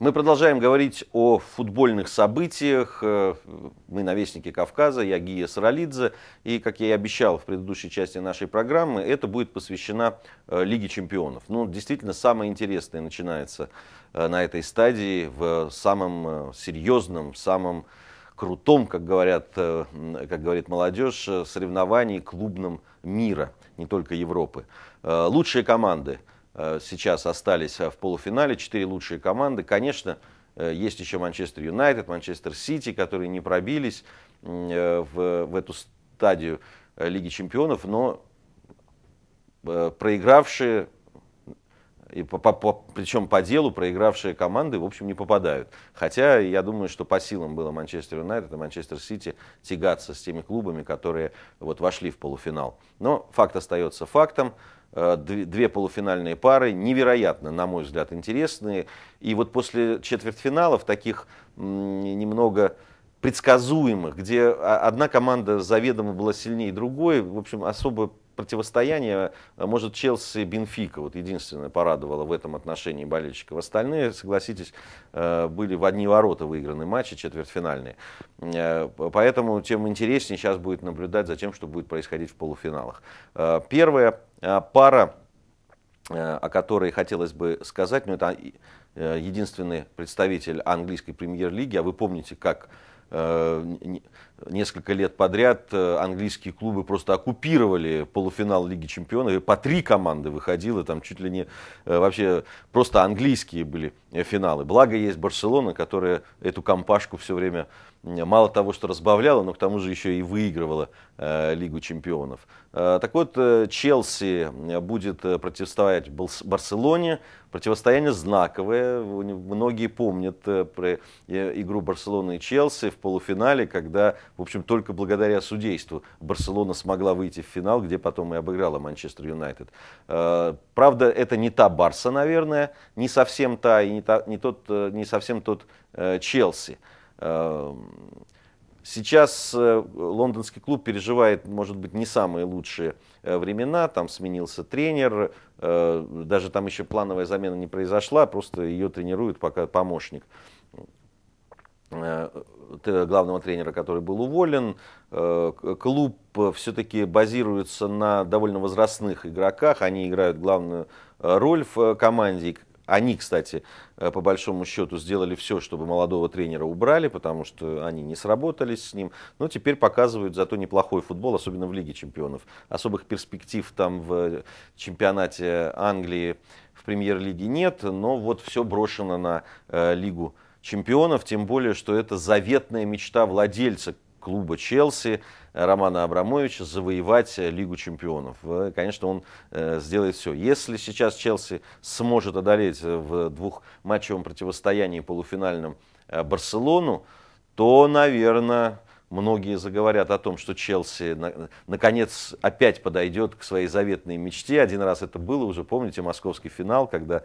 Мы продолжаем говорить о футбольных событиях. Э, мы навестники Кавказа, я Гия Саралидзе. И, как я и обещал в предыдущей части нашей программы, это будет посвящена э, Лиге чемпионов. Ну, действительно, самое интересное начинается э, на этой стадии, в самом серьезном, самом крутом, как, говорят, как говорит молодежь, соревновании клубном мира, не только Европы. Лучшие команды – Э, сейчас остались э, в полуфинале, четыре лучшие команды. Конечно, э, есть еще Манчестер Юнайтед, Манчестер Сити, которые не пробились в, в эту стадию Лиги Чемпионов, но проигравшие и по, по, по, причем по делу проигравшие команды, в общем, не попадают. Хотя я думаю, что по силам было Манчестер Юнайтед и Манчестер Сити тягаться с теми клубами, которые вот вошли в полуфинал. Но факт остается фактом. Э, две полуфинальные пары, невероятно, на мой взгляд, интересные. И вот после четвертьфиналов таких немного предсказуемых, где одна команда заведомо была сильнее другой, в общем, особо противостояние, э, может, Челси Бенфика, вот единственное порадовало в этом отношении болельщиков. Остальные, согласитесь, э, были в одни ворота выиграны матчи четвертьфинальные. Э, поэтому тем интереснее сейчас будет наблюдать за тем, что будет происходить в полуфиналах. Первая пара, о которой хотелось бы сказать, но ну, это единственный представитель английской премьер-лиги, а вы помните, как несколько лет подряд э, английские клубы просто оккупировали полуфинал Лиги Чемпионов, и по три команды выходило, там чуть ли не э, вообще просто английские были э, финалы. Благо есть Барселона, которая эту компашку все время мало того, что разбавляла, но к тому же еще и выигрывала Лигу Чемпионов. Так вот, Челси будет противостоять Барселоне. Противостояние знаковое. Многие помнят про игру Барселоны и Челси в полуфинале, когда в общем, только благодаря судейству Барселона смогла выйти в финал, где потом и обыграла Манчестер Юнайтед. Э, правда, это не та Барса, наверное, не совсем та и не, та, не, тот, э, не совсем тот э, Челси. Сейчас лондонский клуб переживает, может быть, не самые лучшие времена. Там сменился тренер, даже там еще плановая замена не произошла, просто ее тренирует пока помощник. Э, главного тренера, который был уволен. Э, клуб все-таки базируется на довольно возрастных игроках. Они играют главную э, роль в команде. Они, кстати, по большому счету сделали все, чтобы молодого тренера убрали, потому что они не сработались с ним. Но теперь показывают зато неплохой футбол, особенно в Лиге чемпионов. Особых перспектив там в чемпионате Англии в премьер-лиге нет, но вот все брошено на Лигу чемпионов чемпионов, тем более, что это заветная мечта владельца клуба Челси Романа Абрамовича завоевать э, Лигу чемпионов. Э, конечно, он э, сделает все. Если сейчас Челси сможет одолеть в двухматчевом противостоянии полуфинальном Барселону, то, наверное, многие заговорят о том, что Челси на, наконец опять подойдет к своей заветной мечте. Один раз это было уже, помните, московский финал, когда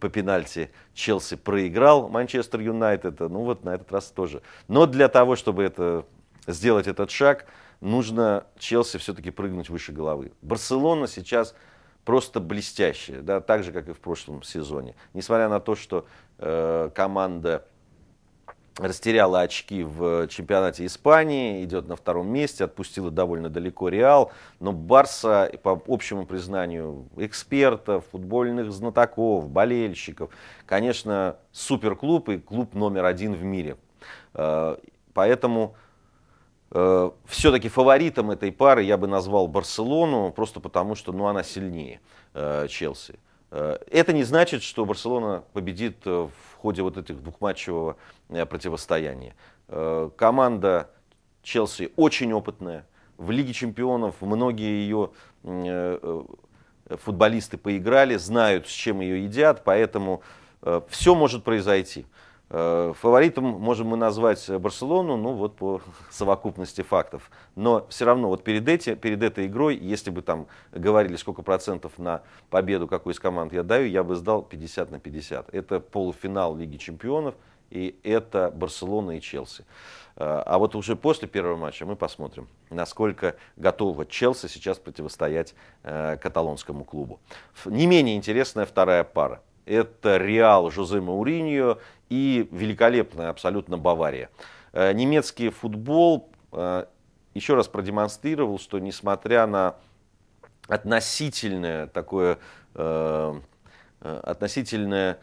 по пенальти Челси проиграл Манчестер Юнайтед. А, ну вот на этот раз тоже. Но для того, чтобы это, сделать этот шаг, нужно Челси все-таки прыгнуть выше головы. Барселона сейчас просто блестящая, да, так же, как и в прошлом сезоне. Несмотря на то, что э, команда растеряла очки в чемпионате Испании, идет на втором месте, отпустила довольно далеко Реал, но Барса, по общему признанию экспертов, футбольных знатоков, болельщиков, конечно, суперклуб и клуб номер один в мире. Э, поэтому э, все-таки фаворитом этой пары я бы назвал Барселону, просто потому что ну, она сильнее э, Челси. Э, это не значит, что Барселона победит э, в ходе вот этих двухматчевого э, противостояния. Команда Челси очень опытная. В Лиге чемпионов многие ее футболисты поиграли, знают, с чем ее едят, поэтому все может произойти. Э, фаворитом можем мы назвать Барселону, ну вот по совокупности фактов. Но все равно вот перед, эти, перед этой игрой, если бы там говорили, сколько процентов на победу какой из команд я даю, я бы сдал 50 на 50. Это полуфинал Лиги Чемпионов, и это Барселона и Челси. Э, а вот уже после первого матча мы посмотрим, насколько готова Челси сейчас противостоять э, каталонскому клубу. Не менее интересная вторая пара это Реал Жозе Мауриньо и великолепная абсолютно Бавария. Э, немецкий футбол э, еще раз продемонстрировал, что несмотря на относительное такое, э, относительное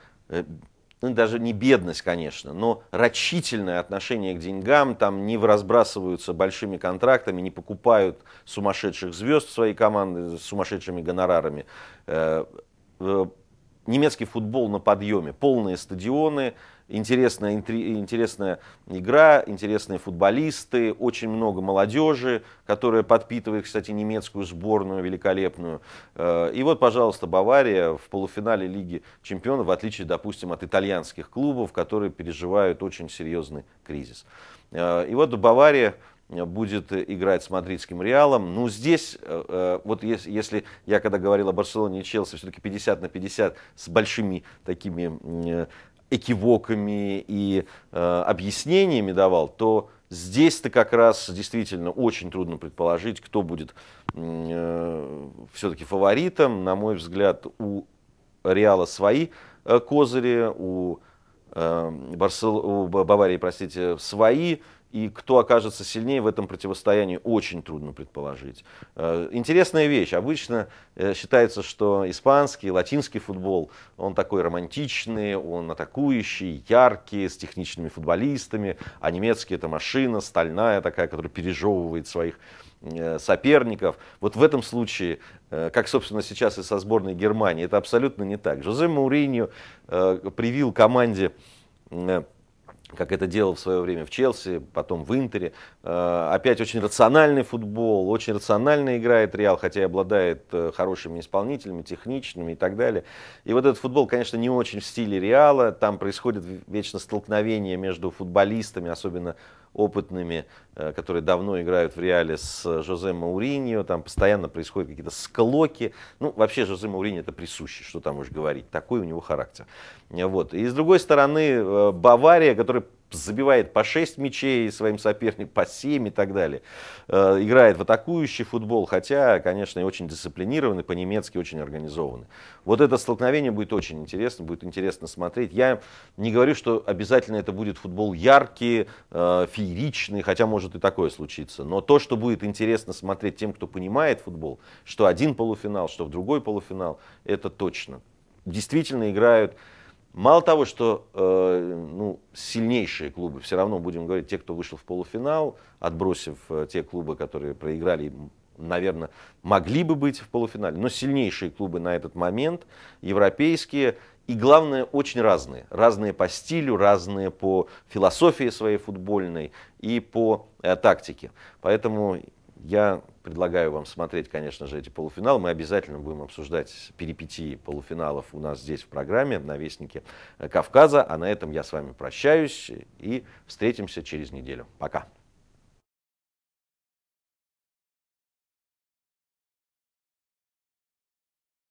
ну, даже не бедность, конечно, но рачительное отношение к деньгам, там не разбрасываются большими контрактами, не покупают сумасшедших звезд своей команды с сумасшедшими гонорарами немецкий футбол на подъеме, полные стадионы, интересная, интри, интересная игра, интересные футболисты, очень много молодежи, которая подпитывает, кстати, немецкую сборную великолепную. Э, и вот, пожалуйста, Бавария в полуфинале Лиги Чемпионов, в отличие, допустим, от итальянских клубов, которые переживают очень серьезный кризис. Э, и вот Бавария Э, будет э, играть с мадридским Реалом. Ну, здесь, э, вот если, я когда говорил о Барселоне и Челси, все-таки 50 на 50 с большими такими экивоками и объяснениями давал, то Здесь-то как раз действительно очень трудно предположить, кто будет все-таки фаворитом. На мой взгляд, у Реала свои козыри, у Эм, Барсел... Баварии простите, свои, и кто окажется сильнее в этом противостоянии, очень трудно предположить. Э, интересная вещь. Обычно э, считается, что испанский, латинский футбол, он такой романтичный, он атакующий, яркий, с техничными футболистами, а немецкий это машина стальная такая, которая пережевывает своих Э, соперников. Вот в этом случае, э, как, собственно, сейчас и со сборной Германии, это абсолютно не так. Жозе Мауриньо э, привил команде как это делал в свое время в Челси, потом в Интере. Опять очень рациональный футбол, очень рационально играет Реал, хотя и обладает хорошими исполнителями, техничными и так далее. И вот этот футбол, конечно, не очень в стиле Реала. Там происходит вечно столкновение между футболистами, особенно опытными, э, которые давно играют в реале с э, Жозе Мауриньо, там постоянно происходят какие-то склоки. Ну, вообще Жозе Мауриньо это присуще, что там уж говорить, такой у него характер. Вот. И с другой стороны, э, Бавария, которая забивает по 6 мячей своим соперникам, по 7 и так далее. Э, играет в атакующий футбол, хотя, конечно, и очень дисциплинированный, по-немецки очень организованный. Вот это столкновение будет очень интересно, будет интересно смотреть. Я не говорю, что обязательно это будет футбол яркий, э, фееричный, хотя может и такое случиться. Но то, что будет интересно смотреть тем, кто понимает футбол, что один полуфинал, что в другой полуфинал, это точно. Действительно играют Мало того, что э, ну, сильнейшие клубы, все равно будем говорить, те, кто вышел в полуфинал, отбросив э, те клубы, которые проиграли, наверное, могли бы быть в полуфинале, но сильнейшие клубы на этот момент, европейские, и главное, очень разные. Разные по стилю, разные по философии своей футбольной и по э, тактике. Поэтому я Предлагаю вам смотреть, конечно же, эти полуфиналы. Мы обязательно будем обсуждать перипетии полуфиналов у нас здесь в программе на Вестнике э, Кавказа. А на этом я с вами прощаюсь и встретимся через неделю. Пока.